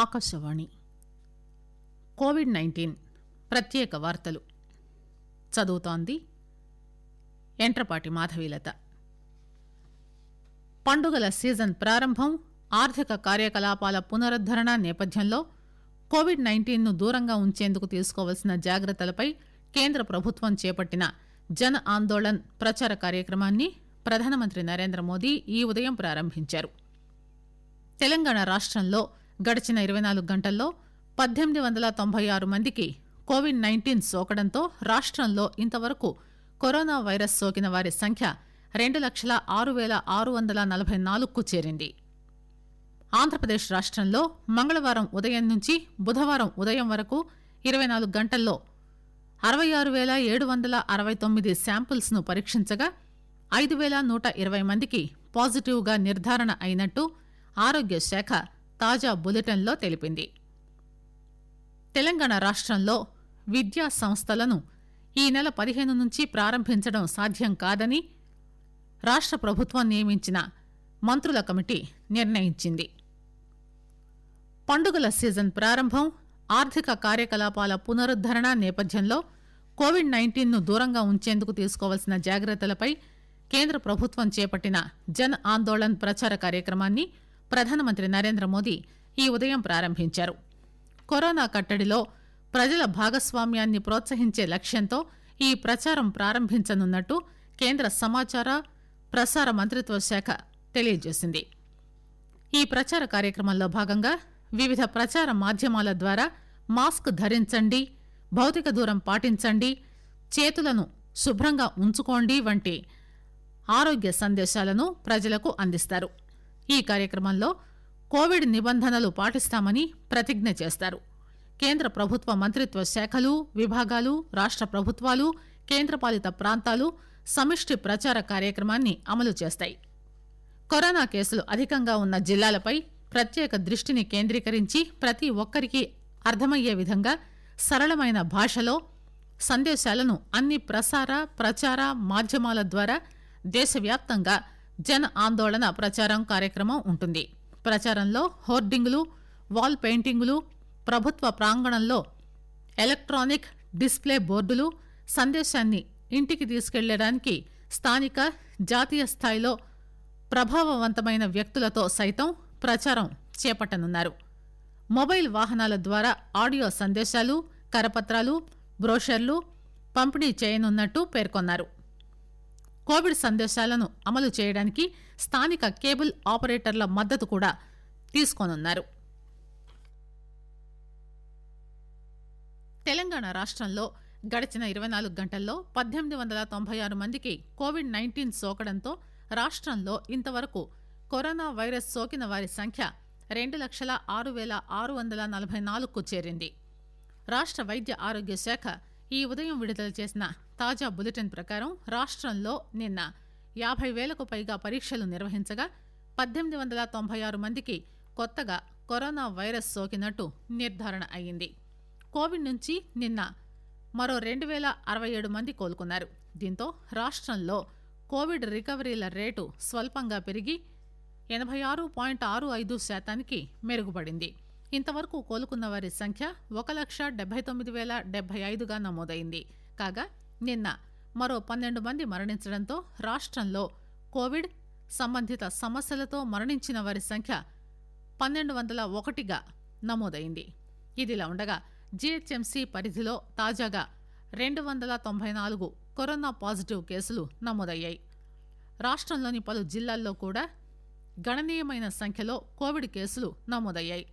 Akashvani Covid nineteen ప్రత్యేక వార్తలు చదువుతోంది ఎంట్రపాటి మాధవీలత పండుగల సీజన్ ప్రారంభం ఆర్థిక కార్యకలాపాల పునరుద్దరణ నేపథ్యంలో కోవిడ్ ను దూరంగా ఉంచేందుకు తీసుకోవాల్సిన జాగ్రత్తలపై కేంద్ర ప్రభుత్వం చేపట్టిన జన్ ఆందోళన్ ప్రచార కార్యక్రమాన్ని ప్రధానమంత్రి నరేంద్ర మోదీ ఈ ఉదయం ప్రారంభించారు తెలంగాణ రాష్టంలో గడచిన ఇరవై నాలుగు గంటల్లో పద్దెనిమిది వందల తొంభై ఆరు మందికి కోవిడ్ నైన్టీన్ సోకడంతో రాష్టంలో ఇంతవరకు కరోనా వైరస్ సోకిన వారి సంఖ్య రెండు లక్షల ఆరు వేల ఆరు వందల నలభై నాలుగుకు చేరింది ఆంధ్రప్రదేశ్ రాష్టంలో మంగళవారం ఉదయం నుంచి బుధవారం ఉదయం వరకు ఇరవై నాలుగు గంటల్లో అరవై ఆరు వేల ఏడు వందల అరవై తొమ్మిది శాంపిల్స్ ను పరీక్షించగా ఐదు వేల నూట ఇరవై మందికి పాజిటివ్గా నిర్ధారణ అయినట్టు ఆరోగ్య శాఖ తాజా బులెటిన్ లో తెలిపింది తెలంగాణ రాష్టంలో విద్యా సంస్థలను ఈ నెల పదిహేను నుంచి ప్రారంభించడం సాధ్యం కాదని రాష్ట ప్రభుత్వం నియమించిన మంత్రుల కమిటీ నిర్ణయించింది పండుగల సీజన్ ప్రారంభం ఆర్థిక కార్యకలాపాల పునరుద్దరణ నేపథ్యంలో కోవిడ్ నైన్టీన్ ను దూరంగా ఉంచేందుకు తీసుకోవాల్సిన జాగ్రత్తలపై కేంద్ర ప్రభుత్వం చేపట్టిన జన్ ఆందోళన్ ప్రచార కార్యక్రమాన్ని ప్రధానమంత్రి నరేంద్ర మోదీ ఈ ఉదయం ప్రారంభించారు కరోనా కట్టడిలో ప్రజల భాగస్వామ్యాన్ని ప్రోత్సహించే లక్ష్యంతో ఈ ప్రచారం ప్రారంభించనున్నట్టు కేంద్ర సమాచార ప్రసార మంత్రిత్వ శాఖ తెలియజేసింది ఈ ప్రచార కార్యక్రమంలో భాగంగా వివిధ ప్రచార మాధ్యమాల ద్వారా మాస్క్ ధరించండి భౌతిక దూరం పాటించండి చేతులను శుభ్రంగా ఉంచుకోండి వంటి ఆరోగ్య సందేశాలను ప్రజలకు అందిస్తారు ఈ కార్యక్రమంలో కోవిడ్ నిబంధనలు పాటిస్తామని ప్రతిజ్ఞ చేస్తారు కేంద్ర ప్రభుత్వ మంత్రిత్వ శాఖలు విభాగాలు రాష్ట ప్రభుత్వాలు కేంద్రపాలిత ప్రాంతాలు సమిష్టి ప్రచార కార్యక్రమాన్ని అమలు చేస్తాయి కరోనా కేసులు అధికంగా ఉన్న జిల్లాలపై ప్రత్యేక దృష్టిని కేంద్రీకరించి ప్రతి ఒక్కరికి అర్థమయ్యే విధంగా సరళమైన భాషలో సందేశాలను అన్ని ప్రసార ప్రచార మాధ్యమాల ద్వారా దేశవ్యాప్తంగా జన్ ఆందోళన ప్రచారం కార్యక్రమం ఉంటుంది ప్రచారంలో హోర్డింగులు వాల్ పెయింటింగులు ప్రభుత్వ ప్రాంగణంలో ఎలక్ట్రానిక్ డిస్ప్లే బోర్డులు సందేశాన్ని ఇంటికి తీసుకెళ్లడానికి స్థానిక జాతీయ స్థాయిలో ప్రభావవంతమైన వ్యక్తులతో సైతం ప్రచారం చేపట్టనున్నారు మొబైల్ వాహనాల ద్వారా ఆడియో సందేశాలు కరపత్రాలు బ్రోషర్లు పంపిణీ చేయనున్నట్టు పేర్కొన్నారు కోవిడ్ సందేశాలను అమలు చేయడానికి స్థానిక కేబుల్ ఆపరేటర్ల మద్దతు కూడా తీసుకోనున్నారు తెలంగాణ రాష్టంలో గడిచిన ఇరవై నాలుగు గంటల్లో పద్దెనిమిది వందల తొంభై ఆరు మందికి కోవిడ్ నైన్టీన్ సోకడంతో రాష్టంలో ఇంతవరకు కరోనా వైరస్ సోకిన వారి సంఖ్య రెండు లక్షల ఆరు వేల ఆరు వందల నలభై నాలుగుకు చేరింది రాష్ట వైద్య ఆరోగ్య శాఖ ఈ ఉదయం విడుదల చేసిన తాజా బులెటిన్ ప్రకారం రాష్ట్రంలో నిన్న యాభై వేలకు పైగా పరీక్షలు నిర్వహించగా పద్దెనిమిది వందల తొంభై ఆరు మందికి కొత్తగా కరోనా వైరస్ సోకినట్టు నిర్ధారణ అయింది కోవిడ్ నుంచి నిన్న మరో రెండు వేల అరవై ఏడు మంది కోలుకున్నారు దీంతో రాష్ట్రంలో కోవిడ్ రికవరీల రేటు స్వల్పంగా పెరిగి ఎనభై ఆరు పాయింట్ ఆరు ఐదు శాతానికి మెరుగుపడింది ఇంతవరకు కోలుకున్న వారి సంఖ్య ఒక లక్ష డెబ్బై తొమ్మిది వేల డెబ్బై ఐదుగా నమోదైంది కాగా నిన్న మరో పన్నెండు మంది మరణించడంతో రాష్ట్రంలో కోవిడ్ సంబంధిత సమస్యలతో మరణించిన వారి సంఖ్య పన్నెండు వందల ఒకటిగా నమోదైంది ఇదిలా ఉండగా జీహెచ్ఎంసీ పరిధిలో తాజాగా రెండు వందల తొంభై నాలుగు కరోనా పాజిటివ్ కేసులు నమోదయ్యాయి రాష్ట్రంలోని పలు జిల్లాల్లో కూడా గణనీయమైన సంఖ్యలో కోవిడ్ కేసులు నమోదయ్యాయి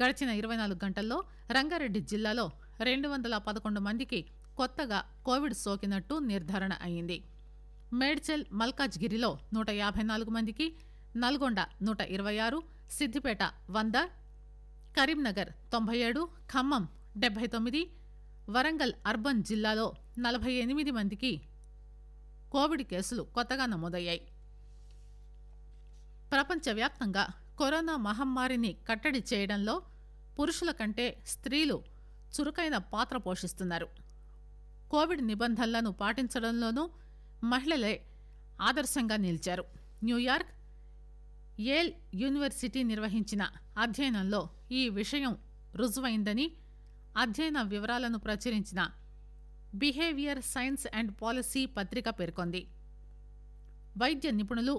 గడిచిన ఇరవై నాలుగు గంటల్లో రంగారెడ్డి జిల్లాలో రెండు వందల పదకొండు మందికి కొత్తగా కోవిడ్ సోకినట్టు నిర్ధారణ అయింది మేడ్చల్ మల్కాజ్గిరిలో నూట యాభై నాలుగు మందికి నల్గొండ నూట ఇరవై ఆరు సిద్దిపేట వంద కరీంనగర్ తొంభై ఏడు ఖమ్మం డెబ్బై తొమ్మిది వరంగల్ అర్బన్ జిల్లాలో నలభై ఎనిమిది మందికి కోవిడ్ కేసులు కొత్తగా నమోదయ్యాయి ప్రపంచవ్యాప్తంగా కరోనా మహమ్మారిని కట్టడి చేయడంలో పురుషుల కంటే స్త్రీలు చురుకైన పాత్ర పోషిస్తున్నారు కోవిడ్ నిబంధనలను పాటించడంలోనూ మహిళలే ఆదర్శంగా నిలిచారు న్యూయార్క్ ఏల్ యూనివర్సిటీ నిర్వహించిన అధ్యయనంలో ఈ విషయం రుజువైందని అధ్యయన వివరాలను ప్రచురించిన బిహేవియర్ సైన్స్ అండ్ పాలసీ పత్రిక పేర్కొంది వైద్య నిపుణులు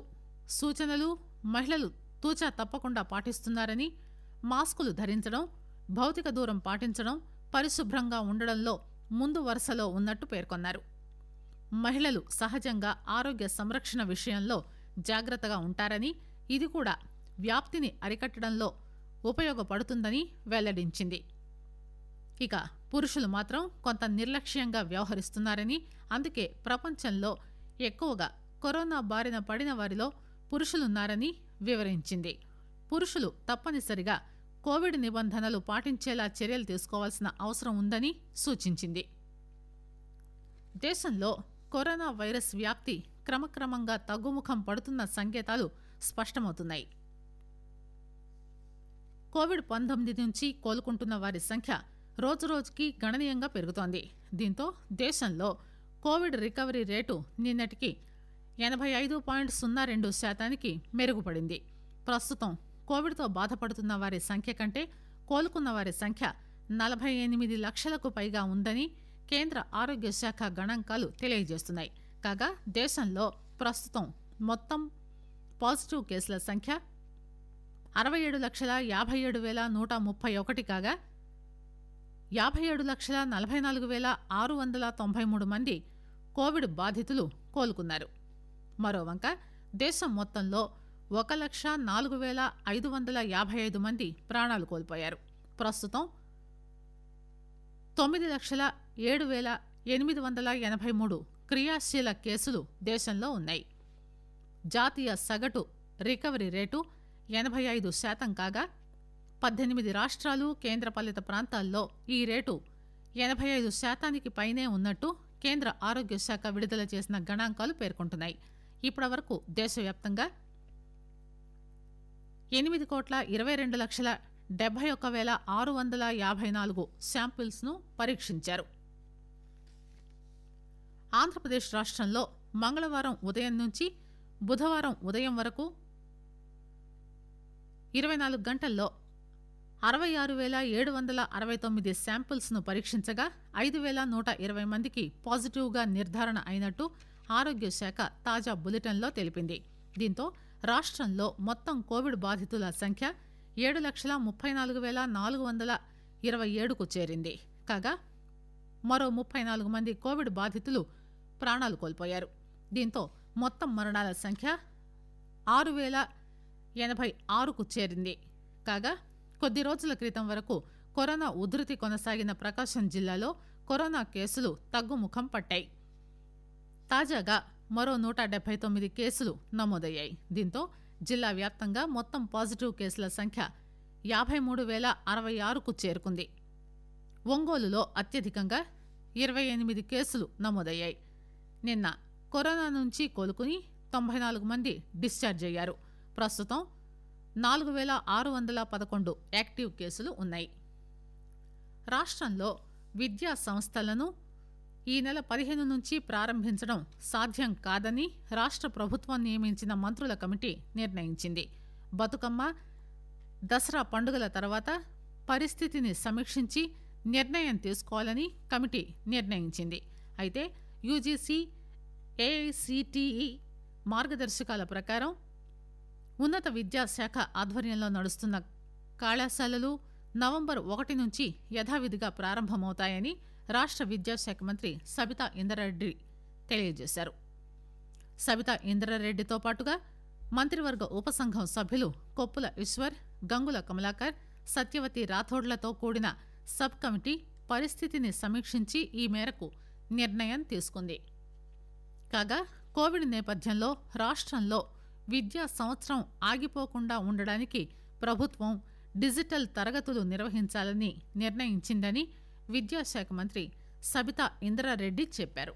సూచనలు మహిళలు తూచా తప్పకుండా పాటిస్తున్నారని మాస్కులు ధరించడం భౌతిక దూరం పాటించడం పరిశుభ్రంగా ఉండడంలో ముందు వరుసలో ఉన్నట్టు పేర్కొన్నారు మహిళలు సహజంగా ఆరోగ్య సంరక్షణ విషయంలో జాగ్రత్తగా ఉంటారని ఇది కూడా వ్యాప్తిని అరికట్టడంలో ఉపయోగపడుతుందని వెల్లడించింది ఇక పురుషులు మాత్రం కొంత నిర్లక్ష్యంగా వ్యవహరిస్తున్నారని అందుకే ప్రపంచంలో ఎక్కువగా కరోనా బారిన పడిన వారిలో పురుషులున్నారని వివరించింది పురుషులు తప్పనిసరిగా కోవిడ్ నిబంధనలు పాటించేలా చర్యలు తీసుకోవాల్సిన అవసరం ఉందని సూచించింది దేశంలో కరోనా వైరస్ వ్యాప్తి క్రమక్రమంగా తగ్గుముఖం పడుతున్న సంకేతాలు స్పష్టమవుతున్నాయి కోవిడ్ పంతొమ్మిది నుంచి కోలుకుంటున్న వారి సంఖ్య రోజురోజుకి గణనీయంగా పెరుగుతోంది దీంతో దేశంలో కోవిడ్ రికవరీ రేటు నిన్నటికి ఎనభై ఐదు పాయింట్ సున్నా రెండు శాతానికి మెరుగుపడింది ప్రస్తుతం కోవిడ్తో బాధపడుతున్న వారి సంఖ్య కంటే కోలుకున్న వారి సంఖ్య నలభై ఎనిమిది లక్షలకు పైగా ఉందని కేంద్ర ఆరోగ్య శాఖ గణాంకాలు తెలియజేస్తున్నాయి కాగా దేశంలో ప్రస్తుతం మొత్తం పాజిటివ్ కేసుల సంఖ్య అరవై ఏడు లక్షల యాభై ఏడు వేల నూట ముప్పై ఒకటి కాగా యాభై ఏడు లక్షల నలభై నాలుగు వేల ఆరు వందల తొంభై మూడు మంది కోవిడ్ బాధితులు కోలుకున్నారు మరోవంక దేశం మొత్తంలో ఒక లక్ష నాలుగు వేల ఐదు వందల యాభై ఐదు మంది ప్రాణాలు కోల్పోయారు ప్రస్తుతం తొమ్మిది లక్షల ఏడు వేల ఎనిమిది వందల ఎనభై మూడు క్రియాశీల కేసులు దేశంలో ఉన్నాయి జాతీయ సగటు రికవరీ రేటు ఎనభై ఐదు శాతం కాగా పద్దెనిమిది రాష్ట్రాలు కేంద్రపాలిత ప్రాంతాల్లో ఈ రేటు ఎనభై ఐదు శాతానికి పైనే ఉన్నట్టు కేంద్ర ఆరోగ్య శాఖ విడుదల చేసిన గణాంకాలు పేర్కొంటున్నాయి ఇప్పటి వరకు దేశవ్యాప్తంగా ఎనిమిది కోట్ల ఇరవై రెండు లక్షల డెబ్బై ఒక్క వేల ఆరు వందల యాభై నాలుగు శాంపిల్స్ ను పరీక్షించారు ఆంధ్రప్రదేశ్ రాష్ట్రంలో మంగళవారం ఉదయం నుంచి బుధవారం ఉదయం వరకు ఇరవై నాలుగు గంటల్లో అరవై ఆరు వేల ఏడు వందల అరవై తొమ్మిది శాంపిల్స్ ను పరీక్షించగా ఐదు వేల నూట ఇరవై మందికి పాజిటివ్గా నిర్ధారణ అయినట్టు ఆరోగ్య శాఖ తాజా బులెటిన్లో తెలిపింది దీంతో రాష్టంలో మొత్తం కోవిడ్ బాధితుల సంఖ్య ఏడు లక్షల ముప్పై నాలుగు వేల నాలుగు వందల ఇరవై ఏడుకు చేరింది కాగా మరో ముప్పై నాలుగు మంది కోవిడ్ బాధితులు ప్రాణాలు కోల్పోయారు దీంతో మొత్తం మరణాల సంఖ్య ఆరు వేల ఎనభై ఆరుకు చేరింది కాగా కొద్ది రోజుల క్రితం వరకు కరోనా ఉధృతి కొనసాగిన ప్రకాశం జిల్లాలో కరోనా కేసులు తగ్గుముఖం పట్టాయి తాజాగా మరో నూట డెబ్బై తొమ్మిది కేసులు నమోదయ్యాయి దీంతో జిల్లా వ్యాప్తంగా మొత్తం పాజిటివ్ కేసుల సంఖ్య యాభై మూడు వేల అరవై ఆరుకు చేరుకుంది ఒంగోలులో అత్యధికంగా ఇరవై ఎనిమిది కేసులు నమోదయ్యాయి నిన్న కరోనా నుంచి కోలుకుని తొంభై నాలుగు మంది డిశ్చార్జ్ అయ్యారు ప్రస్తుతం నాలుగు వేల ఆరు వందల పదకొండు యాక్టివ్ కేసులు ఉన్నాయి రాష్ట్రంలో విద్యా సంస్థలను ఈ నెల పదిహేను నుంచి ప్రారంభించడం సాధ్యం కాదని రాష్ట ప్రభుత్వం నియమించిన మంత్రుల కమిటీ నిర్ణయించింది బతుకమ్మ దసరా పండుగల తర్వాత పరిస్థితిని సమీక్షించి నిర్ణయం తీసుకోవాలని కమిటీ నిర్ణయించింది అయితే యూజీసీ ఏఐసిటిఈ మార్గదర్శకాల ప్రకారం ఉన్నత విద్యాశాఖ ఆధ్వర్యంలో నడుస్తున్న కళాశాలలు నవంబర్ ఒకటి నుంచి యథావిధిగా ప్రారంభమవుతాయని రాష్ట విద్యాశాఖ మంత్రి సబితా ఇంద్రారెడ్డి తెలియజేశారు సబితా ఇంద్రారెడ్డితో పాటుగా మంత్రివర్గ ఉపసంఘం సభ్యులు కొప్పుల ఈశ్వర్ గంగుల కమలాకర్ సత్యవతి రాథోడ్లతో కూడిన సబ్ కమిటీ పరిస్థితిని సమీక్షించి ఈ మేరకు నిర్ణయం తీసుకుంది కాగా కోవిడ్ నేపథ్యంలో రాష్టంలో విద్యా సంవత్సరం ఆగిపోకుండా ఉండడానికి ప్రభుత్వం డిజిటల్ తరగతులు నిర్వహించాలని నిర్ణయించిందని విద్యాశాఖ మంత్రి సబితా ఇంద్రారెడ్డి చెప్పారు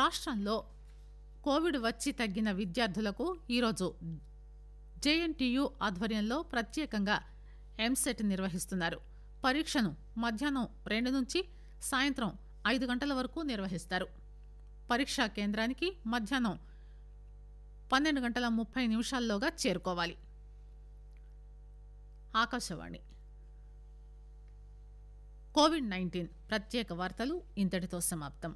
రాష్ట్రంలో కోవిడ్ వచ్చి తగ్గిన విద్యార్థులకు ఈరోజు జేఎన్టీయూ ఆధ్వర్యంలో ప్రత్యేకంగా ఎంసెట్ నిర్వహిస్తున్నారు పరీక్షను మధ్యాహ్నం రెండు నుంచి సాయంత్రం ఐదు గంటల వరకు నిర్వహిస్తారు పరీక్షా కేంద్రానికి మధ్యాహ్నం పన్నెండు గంటల ముప్పై నిమిషాల్లోగా చేరుకోవాలి ఆకాశవాణి కోవిడ్ నైన్టీన్ ప్రత్యేక వార్తలు ఇంతటితో సమాప్తం